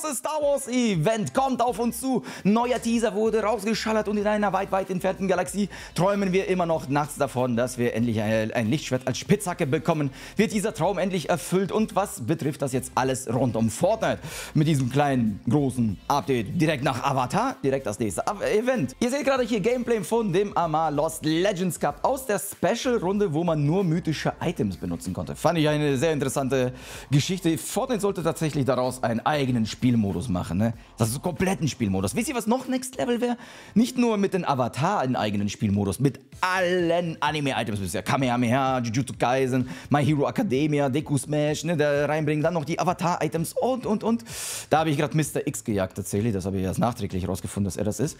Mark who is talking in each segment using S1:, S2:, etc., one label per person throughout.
S1: großes Star Wars Event kommt auf uns zu. Neuer Teaser wurde rausgeschallert und in einer weit, weit entfernten Galaxie träumen wir immer noch nachts davon, dass wir endlich ein Lichtschwert als Spitzhacke bekommen. Wird dieser Traum endlich erfüllt und was betrifft das jetzt alles rund um Fortnite? Mit diesem kleinen, großen Update direkt nach Avatar, direkt das nächste Event. Ihr seht gerade hier Gameplay von dem Amar Lost Legends Cup aus der Special-Runde, wo man nur mythische Items benutzen konnte. Fand ich eine sehr interessante Geschichte. Fortnite sollte tatsächlich daraus einen eigenen Spiel Spielmodus machen, ne? Das ist so kompletten Spielmodus. Wisst ihr, was noch Next Level wäre? Nicht nur mit den Avatar einen eigenen Spielmodus, mit allen Anime-Items bisher. Kamehameha, Jujutsu Kaisen, My Hero Academia, Deku Smash, ne? Da reinbringen dann noch die Avatar-Items und, und, und. Da habe ich gerade Mr. X gejagt tatsächlich. Das habe ich erst nachträglich herausgefunden, dass er das ist.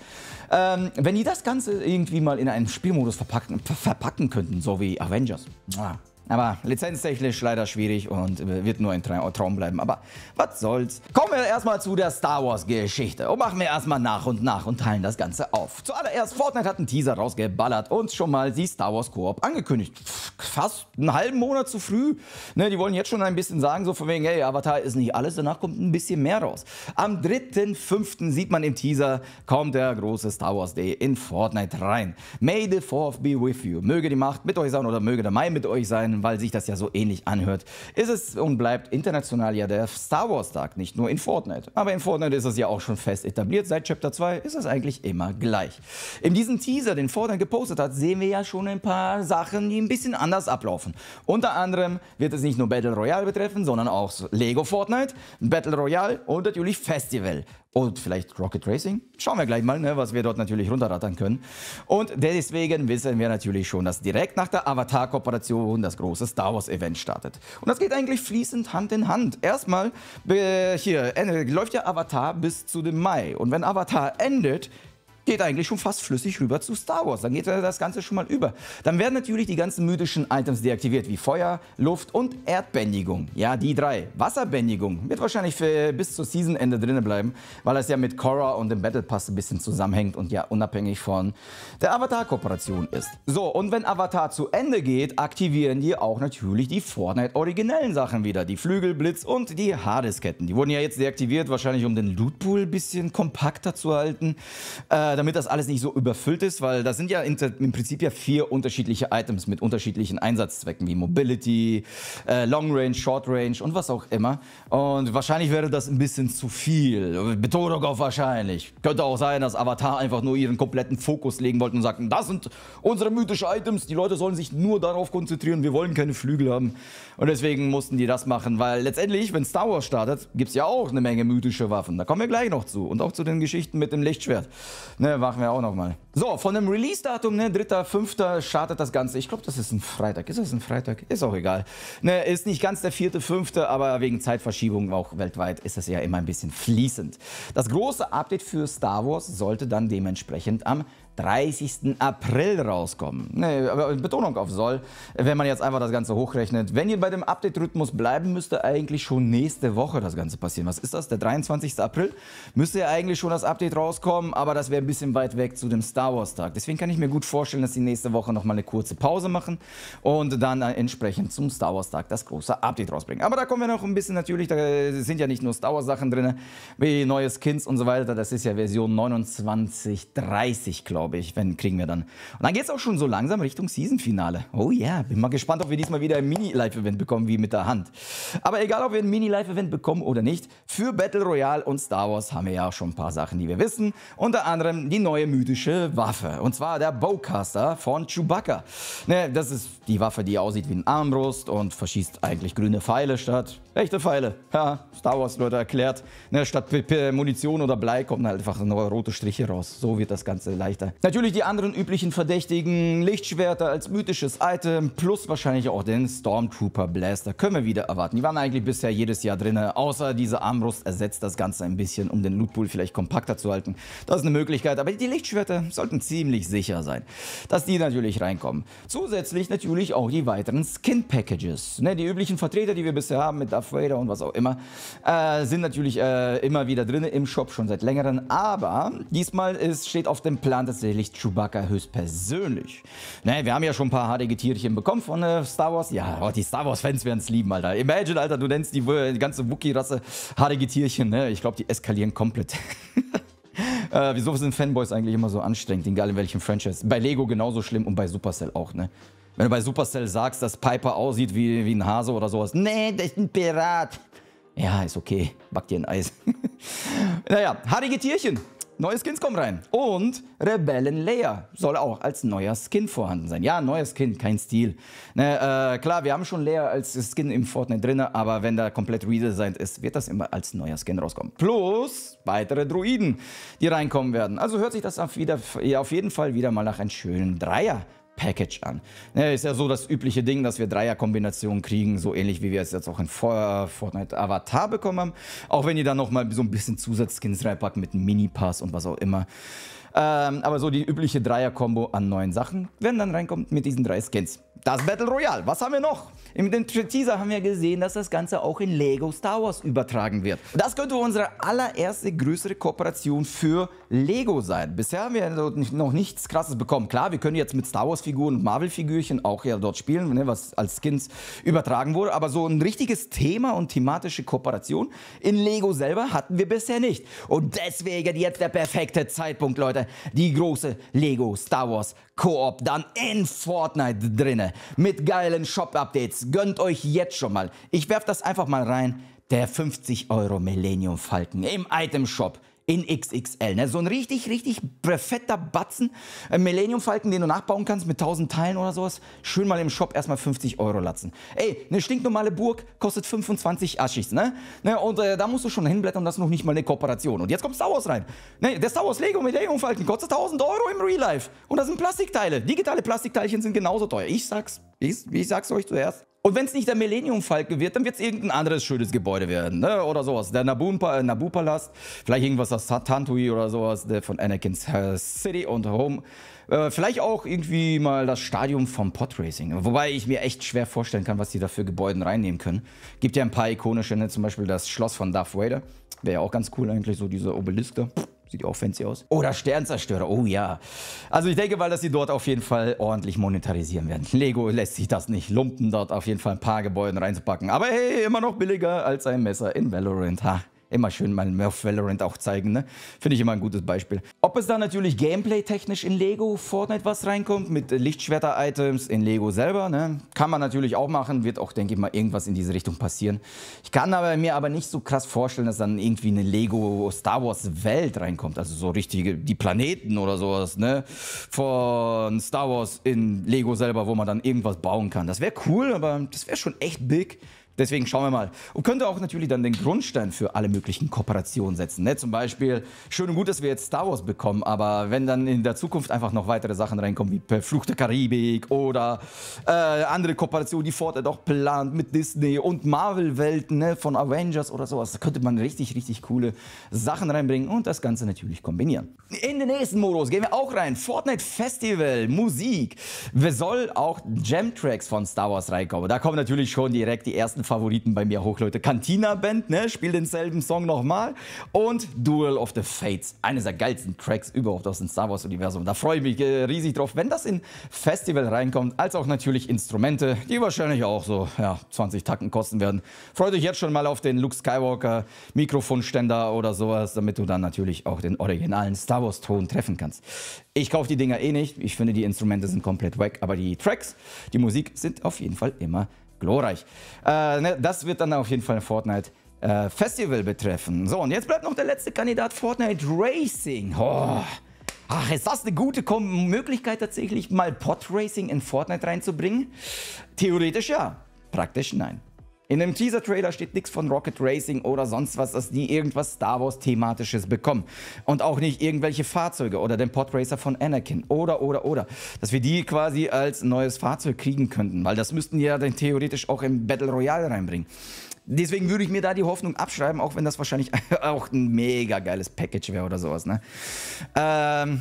S1: Ähm, wenn die das Ganze irgendwie mal in einen Spielmodus verpacken, verpacken könnten, so wie Avengers. Mua. Ah. Aber lizenztechnisch leider schwierig und wird nur ein Traum bleiben. Aber was soll's. Kommen wir erstmal zu der Star Wars Geschichte und machen wir erstmal nach und nach und teilen das Ganze auf. Zuallererst, Fortnite hat einen Teaser rausgeballert und schon mal die Star Wars Koop angekündigt. Pff, fast einen halben Monat zu früh. Ne, die wollen jetzt schon ein bisschen sagen, so von wegen, hey, Avatar ist nicht alles, danach kommt ein bisschen mehr raus. Am 3.5. sieht man im Teaser, kommt der große Star Wars Day in Fortnite rein. May the 4th be with you. Möge die Macht mit euch sein oder möge der Mai mit euch sein weil sich das ja so ähnlich anhört, ist es und bleibt international ja der Star Wars Tag, nicht nur in Fortnite. Aber in Fortnite ist es ja auch schon fest etabliert. Seit Chapter 2 ist es eigentlich immer gleich. In diesem Teaser, den Fortnite gepostet hat, sehen wir ja schon ein paar Sachen, die ein bisschen anders ablaufen. Unter anderem wird es nicht nur Battle Royale betreffen, sondern auch Lego Fortnite, Battle Royale und natürlich Festival und vielleicht Rocket Racing. Schauen wir gleich mal, ne, was wir dort natürlich runterrattern können. Und deswegen wissen wir natürlich schon, dass direkt nach der Avatar-Kooperation das große Star Wars-Event startet. Und das geht eigentlich fließend Hand in Hand. Erstmal, äh, hier, äh, läuft ja Avatar bis zu dem Mai. Und wenn Avatar endet, geht eigentlich schon fast flüssig rüber zu Star Wars. Dann geht das Ganze schon mal über. Dann werden natürlich die ganzen mythischen Items deaktiviert, wie Feuer, Luft und Erdbändigung. Ja, die drei. Wasserbändigung wird wahrscheinlich für, bis zur Seasonende drinnen bleiben, weil es ja mit Korra und dem Battle Pass ein bisschen zusammenhängt und ja unabhängig von der Avatar-Kooperation ist. So, und wenn Avatar zu Ende geht, aktivieren die auch natürlich die Fortnite-originellen Sachen wieder. Die Flügel, Blitz und die Hadesketten. Die wurden ja jetzt deaktiviert, wahrscheinlich um den Lootpool ein bisschen kompakter zu halten. Äh, damit das alles nicht so überfüllt ist, weil da sind ja im Prinzip ja vier unterschiedliche Items mit unterschiedlichen Einsatzzwecken, wie Mobility, äh, Long Range, Short Range und was auch immer. Und wahrscheinlich wäre das ein bisschen zu viel. Betonung auf wahrscheinlich. Könnte auch sein, dass Avatar einfach nur ihren kompletten Fokus legen wollten und sagten, das sind unsere mythischen Items, die Leute sollen sich nur darauf konzentrieren, wir wollen keine Flügel haben. Und deswegen mussten die das machen, weil letztendlich, wenn Star Wars startet, gibt es ja auch eine Menge mythische Waffen. Da kommen wir gleich noch zu. Und auch zu den Geschichten mit dem Lichtschwert. Ne? Ne, machen wir auch nochmal. So, von dem Release-Datum, ne, 3.5. startet das Ganze. Ich glaube, das ist ein Freitag. Ist das ein Freitag? Ist auch egal. Ne, ist nicht ganz der 4.5., aber wegen Zeitverschiebung auch weltweit ist das ja immer ein bisschen fließend. Das große Update für Star Wars sollte dann dementsprechend am 30. April rauskommen. Nee, aber Betonung auf soll. Wenn man jetzt einfach das Ganze hochrechnet. Wenn ihr bei dem Update-Rhythmus bleiben, müsste eigentlich schon nächste Woche das Ganze passieren. Was ist das? Der 23. April? Müsste ja eigentlich schon das Update rauskommen, aber das wäre ein bisschen weit weg zu dem Star Wars-Tag. Deswegen kann ich mir gut vorstellen, dass die nächste Woche nochmal eine kurze Pause machen und dann äh, entsprechend zum Star Wars-Tag das große Update rausbringen. Aber da kommen wir noch ein bisschen natürlich, da sind ja nicht nur Star Wars-Sachen drin, wie neue Skins und so weiter. Das ist ja Version 2930, glaube ich glaube ich. Wenn kriegen wir dann. Und dann geht es auch schon so langsam Richtung Season-Finale. Oh ja, yeah. bin mal gespannt, ob wir diesmal wieder ein Mini-Live-Event bekommen, wie mit der Hand. Aber egal, ob wir ein Mini-Live-Event bekommen oder nicht, für Battle Royale und Star Wars haben wir ja auch schon ein paar Sachen, die wir wissen. Unter anderem die neue mythische Waffe. Und zwar der Bowcaster von Chewbacca. Ne, das ist die Waffe, die aussieht wie ein Armbrust und verschießt eigentlich grüne Pfeile statt echte Pfeile. Ja, Star Wars, Leute, erklärt. Ne, statt P P Munition oder Blei kommen halt einfach nur rote Striche raus. So wird das Ganze leichter. Natürlich die anderen üblichen Verdächtigen, Lichtschwerter als mythisches Item, plus wahrscheinlich auch den Stormtrooper Blaster können wir wieder erwarten. Die waren eigentlich bisher jedes Jahr drin, außer diese Armbrust ersetzt das Ganze ein bisschen, um den Lootpool vielleicht kompakter zu halten. Das ist eine Möglichkeit, aber die Lichtschwerter sollten ziemlich sicher sein, dass die natürlich reinkommen. Zusätzlich natürlich auch die weiteren Skin-Packages. Ne, die üblichen Vertreter, die wir bisher haben mit Darth Vader und was auch immer, äh, sind natürlich äh, immer wieder drin im Shop schon seit längerem, aber diesmal ist, steht auf dem Plan, dass sie tatsächlich Chewbacca höchstpersönlich. Ne, wir haben ja schon ein paar haarige Tierchen bekommen von äh, Star Wars. Ja, oh, die Star Wars-Fans werden es lieben, Alter. Imagine, Alter, du nennst die, die ganze Wookie-Rasse haarige Tierchen. Ne? Ich glaube, die eskalieren komplett. äh, wieso sind Fanboys eigentlich immer so anstrengend, egal in welchem Franchise? Bei Lego genauso schlimm und bei Supercell auch, ne? Wenn du bei Supercell sagst, dass Piper aussieht wie, wie ein Hase oder sowas. Nee, das ist ein Pirat. Ja, ist okay. Back dir ein Eis. naja, haarige Tierchen neue Skins kommen rein. Und Rebellen Leia soll auch als neuer Skin vorhanden sein. Ja, neuer Skin, kein Stil. Ne, äh, klar, wir haben schon Leia als Skin im Fortnite drin, aber wenn da komplett redesigned ist, wird das immer als neuer Skin rauskommen. Plus weitere Druiden, die reinkommen werden. Also hört sich das auf, wieder, ja, auf jeden Fall wieder mal nach einem schönen Dreier Package an. Ja, ne, ist ja so das übliche Ding, dass wir Dreierkombinationen kriegen, so ähnlich wie wir es jetzt auch in Fortnite Avatar bekommen haben. Auch wenn ihr da nochmal so ein bisschen Zusatzskins reinpackt mit Mini-Pass und was auch immer. Ähm, aber so die übliche Dreier-Kombo an neuen Sachen, wenn dann reinkommt mit diesen drei Skins. Das Battle Royale, was haben wir noch? Im Teaser haben wir gesehen, dass das Ganze auch in Lego Star Wars übertragen wird. Das könnte unsere allererste größere Kooperation für Lego sein. Bisher haben wir also noch nichts krasses bekommen. Klar, wir können jetzt mit Star Wars Figuren und Marvel Figürchen auch ja dort spielen, ne, was als Skins übertragen wurde. Aber so ein richtiges Thema und thematische Kooperation in Lego selber hatten wir bisher nicht. Und deswegen jetzt der perfekte Zeitpunkt, Leute die große Lego Star Wars Koop dann in Fortnite drinne mit geilen Shop Updates. Gönnt euch jetzt schon mal. Ich werf das einfach mal rein. Der 50 Euro Millennium Falken im Item Shop in XXL. Ne? So ein richtig, richtig perfetter Batzen äh, Millennium Falken, den du nachbauen kannst mit 1000 Teilen oder sowas. Schön mal im Shop erstmal 50 Euro latzen. Ey, eine stinknormale Burg kostet 25 Aschis, ne? ne? Und äh, da musst du schon hinblättern, das ist noch nicht mal eine Kooperation. Und jetzt kommt Star Wars rein. Ne, der Star Wars Lego Millennium Falken kostet 1000 Euro im Real Life. Und das sind Plastikteile. Digitale Plastikteilchen sind genauso teuer. Ich sag's. Ich, ich sag's euch zuerst. Und wenn es nicht der Millennium Falke wird, dann wird es irgendein anderes schönes Gebäude werden. Ne? Oder sowas. Der Naboo-Palast. Äh, vielleicht irgendwas aus Tantui oder sowas. Der von Anakin's äh, City und Home. Äh, vielleicht auch irgendwie mal das Stadium vom Podracing. Wobei ich mir echt schwer vorstellen kann, was die da für Gebäude reinnehmen können. Gibt ja ein paar ikonische, ne? zum Beispiel das Schloss von Darth Vader. Wäre ja auch ganz cool eigentlich, so diese Obeliske. Pff. Sieht auch fancy aus. Oder oh, Sternzerstörer, oh ja. Also ich denke mal, dass sie dort auf jeden Fall ordentlich monetarisieren werden. Lego lässt sich das nicht lumpen, dort auf jeden Fall ein paar Gebäude reinzupacken. Aber hey, immer noch billiger als ein Messer in Valorant. Ha, immer schön mal mehr auf Valorant auch zeigen, ne? Finde ich immer ein gutes Beispiel. Ob es da natürlich gameplay-technisch in Lego Fortnite was reinkommt, mit Lichtschwerter-Items in Lego selber, ne? kann man natürlich auch machen, wird auch, denke ich mal, irgendwas in diese Richtung passieren. Ich kann aber, mir aber nicht so krass vorstellen, dass dann irgendwie eine Lego Star Wars Welt reinkommt, also so richtige, die Planeten oder sowas, ne? von Star Wars in Lego selber, wo man dann irgendwas bauen kann. Das wäre cool, aber das wäre schon echt big. Deswegen schauen wir mal. Und könnte auch natürlich dann den Grundstein für alle möglichen Kooperationen setzen. Ne? Zum Beispiel, schön und gut, dass wir jetzt Star Wars bekommen, aber wenn dann in der Zukunft einfach noch weitere Sachen reinkommen, wie Verfluchte Karibik oder äh, andere Kooperationen, die Ford doch plant mit Disney und Marvel-Welten ne? von Avengers oder sowas, da könnte man richtig, richtig coole Sachen reinbringen und das Ganze natürlich kombinieren. In den nächsten Modus gehen wir auch rein. Fortnite Festival, Musik. Wir soll auch Gem-Tracks von Star Wars reinkommen. Da kommen natürlich schon direkt die ersten Favoriten bei mir hoch, Leute. Cantina Band, ne? Spiel denselben Song nochmal. Und Duel of the Fates. Eines der geilsten Tracks überhaupt aus dem Star Wars-Universum. Da freue ich mich äh, riesig drauf, wenn das in Festival reinkommt, als auch natürlich Instrumente, die wahrscheinlich auch so ja, 20 Tacken kosten werden. Freut euch jetzt schon mal auf den Luke Skywalker Mikrofonständer oder sowas, damit du dann natürlich auch den originalen Star Wars-Ton treffen kannst. Ich kaufe die Dinger eh nicht. Ich finde, die Instrumente sind komplett weg, aber die Tracks, die Musik sind auf jeden Fall immer glorreich. Äh, ne, das wird dann auf jeden Fall ein Fortnite äh, Festival betreffen. So, und jetzt bleibt noch der letzte Kandidat, Fortnite Racing. Oh. Ach, ist das eine gute Kom Möglichkeit tatsächlich, mal Pod Racing in Fortnite reinzubringen? Theoretisch ja, praktisch nein. In dem Teaser-Trailer steht nichts von Rocket Racing oder sonst was, dass die irgendwas Star Wars-thematisches bekommen. Und auch nicht irgendwelche Fahrzeuge oder den Podracer von Anakin oder, oder, oder. Dass wir die quasi als neues Fahrzeug kriegen könnten, weil das müssten die ja dann theoretisch auch im Battle Royale reinbringen. Deswegen würde ich mir da die Hoffnung abschreiben, auch wenn das wahrscheinlich auch ein mega geiles Package wäre oder sowas. Ne? Ähm,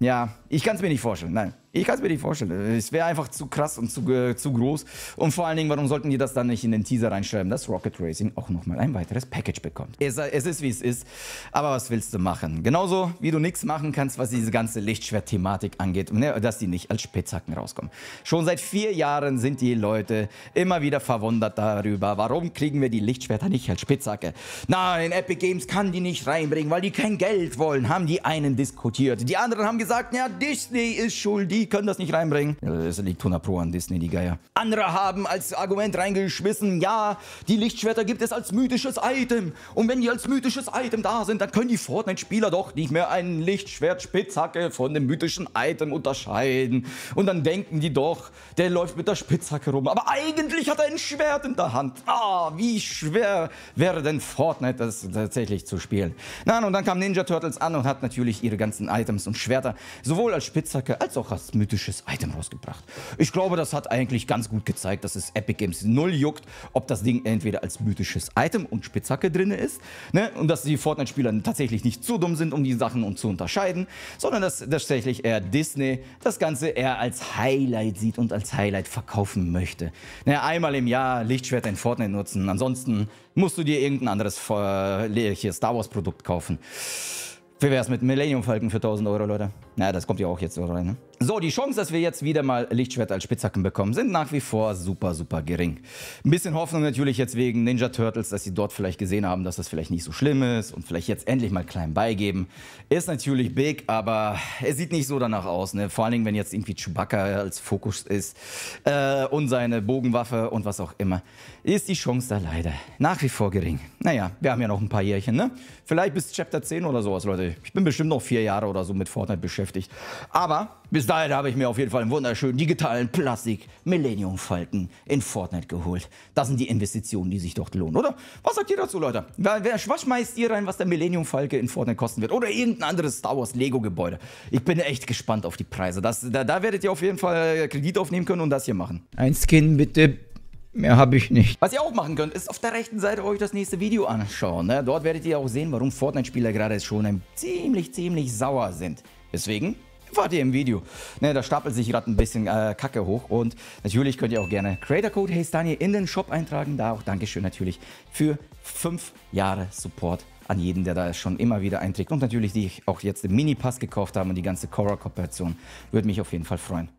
S1: ja, ich kann es mir nicht vorstellen, nein. Ich kann es mir nicht vorstellen. Es wäre einfach zu krass und zu, äh, zu groß. Und vor allen Dingen, warum sollten die das dann nicht in den Teaser reinschreiben, dass Rocket Racing auch nochmal ein weiteres Package bekommt? Es, äh, es ist, wie es ist. Aber was willst du machen? Genauso, wie du nichts machen kannst, was diese ganze Lichtschwert-Thematik angeht, ne, dass die nicht als Spitzhacken rauskommen. Schon seit vier Jahren sind die Leute immer wieder verwundert darüber, warum kriegen wir die Lichtschwerter nicht als Spitzhacke? Nein, Epic Games kann die nicht reinbringen, weil die kein Geld wollen, haben die einen diskutiert. Die anderen haben gesagt, ja, Disney ist schuldig die können das nicht reinbringen. Es liegt 100 Pro an Disney, die Geier. Andere haben als Argument reingeschmissen, ja, die Lichtschwerter gibt es als mythisches Item. Und wenn die als mythisches Item da sind, dann können die Fortnite-Spieler doch nicht mehr ein Lichtschwert-Spitzhacke von dem mythischen Item unterscheiden. Und dann denken die doch, der läuft mit der Spitzhacke rum. Aber eigentlich hat er ein Schwert in der Hand. Ah, wie schwer wäre denn Fortnite, das tatsächlich zu spielen. Nein, und dann kam Ninja Turtles an und hat natürlich ihre ganzen Items und Schwerter sowohl als Spitzhacke als auch als mythisches Item rausgebracht. Ich glaube, das hat eigentlich ganz gut gezeigt, dass es Epic Games null juckt, ob das Ding entweder als mythisches Item und Spitzhacke drin ist, ne? und dass die Fortnite-Spieler tatsächlich nicht zu dumm sind, um die Sachen zu unterscheiden, sondern dass tatsächlich eher Disney das Ganze eher als Highlight sieht und als Highlight verkaufen möchte. Ne? Einmal im Jahr Lichtschwert in Fortnite nutzen, ansonsten musst du dir irgendein anderes äh, Star Wars-Produkt kaufen. Wie wäre es mit Millennium Falken für 1000 Euro, Leute? Naja, das kommt ja auch jetzt so rein. Ne? So, die Chance, dass wir jetzt wieder mal Lichtschwert als Spitzhacken bekommen, sind nach wie vor super, super gering. Ein bisschen Hoffnung natürlich jetzt wegen Ninja Turtles, dass sie dort vielleicht gesehen haben, dass das vielleicht nicht so schlimm ist und vielleicht jetzt endlich mal klein beigeben. Ist natürlich big, aber es sieht nicht so danach aus. Ne? Vor allen Dingen, wenn jetzt irgendwie Chewbacca als Fokus ist äh, und seine Bogenwaffe und was auch immer, ist die Chance da leider nach wie vor gering. Naja, wir haben ja noch ein paar Jährchen, ne? Vielleicht bis Chapter 10 oder sowas, Leute. Ich bin bestimmt noch vier Jahre oder so mit Fortnite beschäftigt. Aber bis dahin habe ich mir auf jeden Fall einen wunderschönen digitalen Plastik-Millennium-Falken in Fortnite geholt. Das sind die Investitionen, die sich dort lohnen, oder? Was sagt ihr dazu, Leute? was schmeißt ihr rein, was der Millennium-Falke in Fortnite kosten wird? Oder irgendein anderes Star Wars-Lego-Gebäude? Ich bin echt gespannt auf die Preise. Das, da, da werdet ihr auf jeden Fall Kredit aufnehmen können und das hier machen. Ein Skin bitte Mehr habe ich nicht. Was ihr auch machen könnt, ist auf der rechten Seite euch das nächste Video anschauen. Ne? Dort werdet ihr auch sehen, warum Fortnite-Spieler gerade schon ziemlich, ziemlich sauer sind. Deswegen wart ihr im Video. Ne, da stapelt sich gerade ein bisschen äh, Kacke hoch. Und natürlich könnt ihr auch gerne Creator Code HeyStanie in den Shop eintragen. Da auch Dankeschön natürlich für fünf Jahre Support an jeden, der da schon immer wieder einträgt. Und natürlich, die ich auch jetzt den Mini-Pass gekauft habe und die ganze Cora-Kooperation. Würde mich auf jeden Fall freuen.